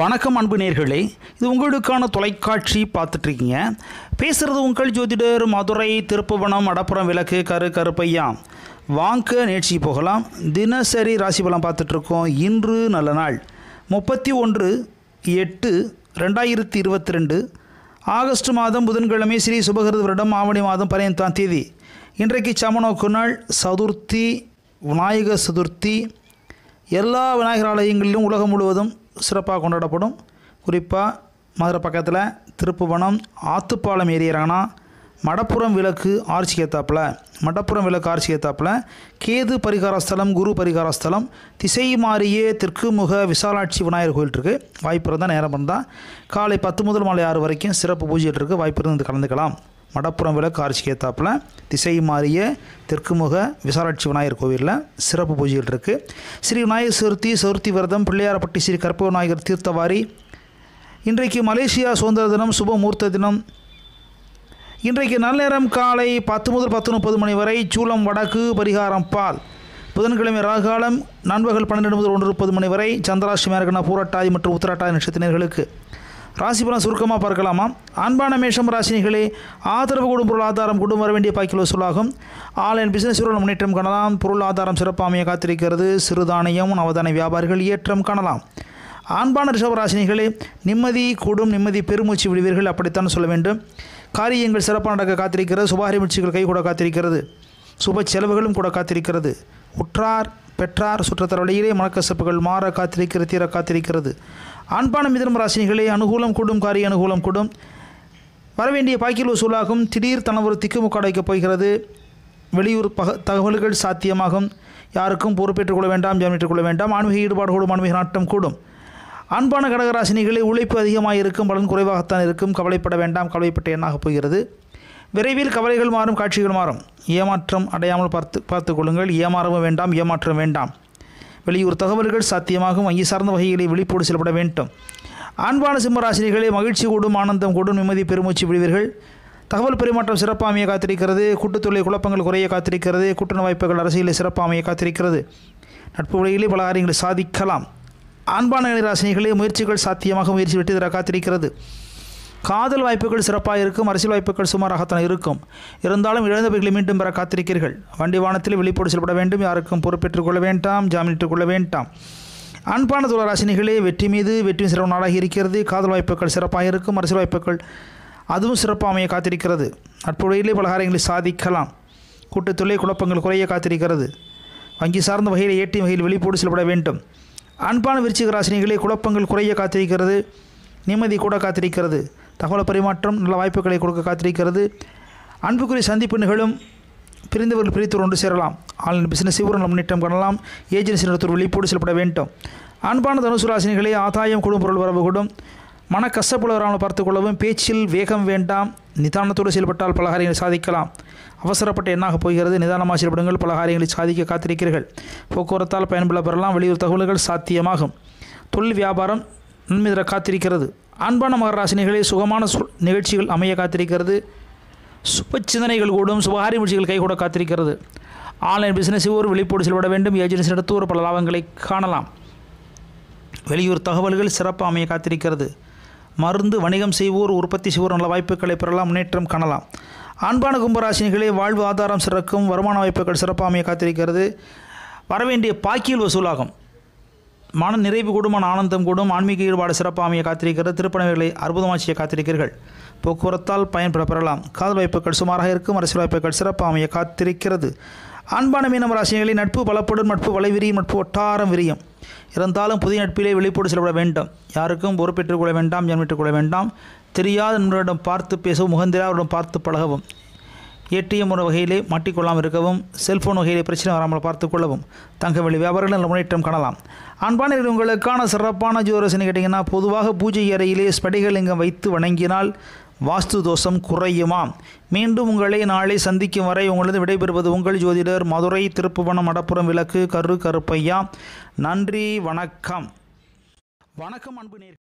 வணக்கம் அன்பு நேர்களே இது உங்களுக்கான தொலைக்காட்சி பார்த்துட்ருக்கீங்க பேசுகிறது உங்கள் ஜோதிடர் மதுரை திருப்புவனம் அடப்புறம் விளக்கு கரு கருப்பையா வாங்க நேர்ச்சி போகலாம் தினசரி ராசி பலம் பார்த்துட்ருக்கோம் இன்று நல்ல நாள் முப்பத்தி ஒன்று எட்டு ரெண்டாயிரத்தி இருபத்தி ரெண்டு ஆகஸ்ட் மாதம் புதன்கிழமை ஸ்ரீ சுபகிருத வருடம் ஆவணி மாதம் பதினைந்தாம் தேதி இன்றைக்கு சமணோக்கு நாள் சதுர்த்தி விநாயகர் சதுர்த்தி எல்லா விநாயகர் ஆலயங்களிலும் உலகம் முழுவதும் சிறப்பாக கொண்டாடப்படும் குறிப்பாக மதுரை பக்கத்தில் திருப்புவனம் ஆத்துப்பாலம் ஏறியிறாங்கன்னா மடப்புறம் விளக்கு ஆட்சி ஏத்தாப்பில் மடப்புறம் விளக்கு ஆட்சி ஏத்தாப்பில் கேது பரிகாரஸ்தலம் குரு பரிகாரஸ்தலம் திசை மாறியே தெற்கு முக விசாலாட்சி விநாயகர் கோயில் இருக்குது வாய்ப்பு இருந்தால் நேரம் இருந்தால் காலை பத்து முதல் மாலை ஆறு வரைக்கும் சிறப்பு பூஜைகள் இருக்குது வாய்ப்பு இருந்து கலந்துக்கலாம் மடப்புறம் விளக்கு ஆர்ச்சிக்கு ஏற்றாப்புல திசை மாறிய தெற்குமுக விசாலாட்சி விநாயகர் கோவிலில் சிறப்பு பூஜைகள் இருக்குது ஸ்ரீ விநாயகர் சதுர்த்தி சதுர்த்தி விரதம் பிள்ளையாரப்பட்டி ஸ்ரீ கற்பக விநாயகர் தீர்த்தவாரி இன்றைக்கு மலேசியா சுதந்திர தினம் சுபமூர்த்த தினம் இன்றைக்கு நல்ல காலை பத்து முதல் பத்து முப்பது மணி வரை சூளம் வடக்கு பரிகாரம் பால் புதன்கிழமை ராகாலம் நண்பகல் பன்னெண்டு முதல் ஒன்று முப்பது மணி வரை சந்திராஷ்டமி அரகண பூரட்டாதி மற்றும் உத்தராட்டாதி நட்சத்திரர்களுக்கு ராசிபுரம் சுருக்கமாக பார்க்கலாமா அன்பான மேஷம் ராசினிகளே ஆதரவு கூடும் பொருள் ஆதாரம் வர வேண்டிய பாக்கில் வசூலாகும் ஆன்லைன் பிசினஸ் சிறுவன் முன்னேற்றம் காணலாம் பொருள் ஆதாரம் சிறப்பாமையை காத்திருக்கிறது சிறுதானியம் நவதான வியாபாரிகள் ஏற்றம் காணலாம் அன்பான ராசினிகளே நிம்மதி கூடும் நிம்மதி பெருமூச்சு விடுவீர்கள் அப்படித்தான் சொல்ல வேண்டும் காரியங்கள் சிறப்பாக நடக்க காத்திருக்கிறது சுபாரி முயற்சிகள் கை கூட காத்திருக்கிறது சுப செலவுகளும் கூட காத்திருக்கிறது உற்றார் பெற்றார் சுற்றத்தர் வழியிலே மனக்கசப்புகள் மாற காத்திருக்கிற தீர காத்திருக்கிறது ஆண்பான மிதிரும் ராசினிகளே அனுகூலம் கூடும் காரிய அனுகூலம் கூடும் வரவேண்டிய பாய்க்கில் வசூலாகும் திடீர் தனவொரு திக்குமுக்காட வைக்கப் போகிறது வெளியூர் பக தகவல்கள் சாத்தியமாகும் யாருக்கும் கொள்ள வேண்டாம் கொள்ள வேண்டாம் ஆன்மீக கூடும் ஆன்மீக நாட்டம் கூடும் அன்பான கடகராசினிகளே உழைப்பு அதிகமாக இருக்கும் பலன் குறைவாகத்தான் இருக்கும் கவலைப்பட வேண்டாம் கவலைப்பட்ட எண்ணாகப் போகிறது விரைவில் கவலைகள் மாறும் காட்சிகள் மாறும் ஏமாற்றம் அடையாமல் பார்த்து பார்த்து கொள்ளுங்கள் ஏமாறவும் வேண்டாம் ஏமாற்றம் வேண்டாம் வெளியூர் தகவல்கள் சாத்தியமாகும் வங்கி சார்ந்த வகைகளை விழிப்போடு செயல்பட வேண்டும் அன்பான சிம்மராசினிகளே மகிழ்ச்சி கூடும் ஆனந்தம் கூடும் நிம்மதி பெருமூச்சு விடுவீர்கள் தகவல் பரிமாற்றம் சிறப்பாமையை காத்திருக்கிறது கூட்டுத்தொழிலை குழப்பங்கள் குறைய காத்திருக்கிறது கூட்டணி வாய்ப்புகள் அரசியலில் சிறப்பாமையை காத்திருக்கிறது நட்பு வழியிலே பல காரியங்களை சாதிக்கலாம் அன்பான ராசினிகளே முயற்சிகள் சாத்தியமாக முயற்சி வெற்றி தர காத்திருக்கிறது காதல் வாய்ப்புகள் சிறப்பாக இருக்கும் அரசியல் வாய்ப்புகள் சுமாராகத்தான் இருக்கும் இருந்தாலும் இழந்தவர்களை மீண்டும் பெற காத்திருக்கிறீர்கள் வண்டி வானத்தில் வெளிப்போடு செயல்பட வேண்டும் யாருக்கும் பொறுப்பேற்றுக் கொள்ள வேண்டாம் ஜாமீன் கொள்ள வேண்டாம் அன்பான துளராசினிகளே வெற்றி மீது வெற்றி சிறப்பு நாளாக இருக்கிறது காதல் வாய்ப்புகள் சிறப்பாக இருக்கும் அரசியல் வாய்ப்புகள் அதுவும் சிறப்பாக அமைய காத்திருக்கிறது நட்புடையிலே பலகாரங்களை காரியங்களை சாதிக்கலாம் தொழில் குழப்பங்கள் குறைய காத்திருக்கிறது வங்கி சார்ந்த வகையில் ஏற்றி வகையில் வெளிப்போடு செல்பட வேண்டும் அன்பான விருச்சிக ராசினிகளே குழப்பங்கள் குறைய காத்திருக்கிறது நிம்மதி கூட காத்திருக்கிறது தகவல் பரிமாற்றம் நல்ல வாய்ப்புகளை கொடுக்க காத்திருக்கிறது அன்புக்குரிய சந்திப்பு நிகழும் பிரிந்தவர்கள் பிரித்து ஒன்று சேரலாம் ஆன்லைன் பிசினஸ் சிவரன் முன்னேற்றம் காணலாம் ஏஜென்சி நடத்தோர் விழிப்போடு செயல்பட வேண்டும் அன்பான தனுசு ஆதாயம் குடும் பொருள் வரவு கூடும் மன கசப்புல வராமல் பார்த்துக்கொள்ளவும் பேச்சில் வேகம் வேண்டாம் நிதானத்தோடு செயல்பட்டால் பல காரியங்களை சாதிக்கலாம் அவசரப்பட்ட எண்ணாக போகிறது நிதானமாக செயல்படுங்கள் பல காரியங்களை சாதிக்க காத்திருக்கிறீர்கள் போக்குவரத்தால் பயன்பெற பெறலாம் வெளியூர் தகவல்கள் சாத்தியமாகும் தொழில் வியாபாரம் நன்மிதர காத்திருக்கிறது அன்பான மகராசினிகளே சுகமான நிகழ்ச்சிகள் அமைய காத்திருக்கிறது சுப சிந்தனைகள் கூடும் சுபகாரி முயற்சிகள் கூட காத்திருக்கிறது ஆன்லைன் பிஸ்னஸ் ஒரு வெளிப்போடு செல்விட வேண்டும் ஏஜென்சி நடத்து ஒரு பல லாபங்களை காணலாம் வெளியூர் தகவல்கள் சிறப்பாக அமைய காத்திருக்கிறது மருந்து வணிகம் செய்வோர் உற்பத்தி செய்வோர் நல்ல வாய்ப்புகளை பெறலாம் முன்னேற்றம் காணலாம் அன்பான கும்பராசினிகளே வாழ்வு ஆதாரம் சிறக்கும் வருமான வாய்ப்புகள் சிறப்பாக அமைய காத்திருக்கிறது வரவேண்டிய பாக்கியல் வசூலாகும் மன நிறைவு கூடும் ஆனந்தம் கூடும் ஆன்மீக ஈடுபாடு சிறப்பாமையை காத்திருக்கிறது திருப்பணவர்களை அற்புதமாட்சியை காத்திருக்கிறீர்கள் போக்குவரத்தால் பயன்பெற பெறலாம் காதல் வாய்ப்புகள் சுமாராக இருக்கும் அரசியல் வாய்ப்புகள் சிறப்பாமையை காத்திருக்கிறது அன்பான மீனம் ராசிகளில் நட்பு பலப்படும் நட்பு வலைவிரியும் நட்பு ஒட்டாரம் விரியும் இருந்தாலும் புதிய நட்பிலே விழிப்போடு செல்லப்பட வேண்டும் யாருக்கும் பொறுப்பேற்றுக்கொள்ள வேண்டாம் ஜன்மிட்டுக் கொள்ள வேண்டாம் தெரியாத நண்பர்களிடம் பார்த்து பேசவும் முகந்திராவரிடம் பார்த்து பழகவும் ஏடிஎம் ஒரு வகையிலே மாட்டிக்கொள்ளாமல் இருக்கவும் செல்ஃபோன் வகையிலே பிரச்சனை வராமல் பார்த்துக்கொள்ளவும் தங்க வியாபாரிகள் முன்னேற்றம் காணலாம் அன்பான உங்களுக்கான சிறப்பான ஜோரசனை கேட்டிங்கன்னா பொதுவாக பூஜை அறையிலே ஸ்படிகலிங்கம் வைத்து வணங்கினால் வாஸ்து தோஷம் குறையுமா மீண்டும் உங்களை நாளை சந்திக்கும் வரை உங்களது விடைபெறுவது உங்கள் ஜோதிடர் மதுரை திருப்புவனம் மடப்புறம் விளக்கு கரு கருப்பையா நன்றி வணக்கம் வணக்கம் அன்பு நேர்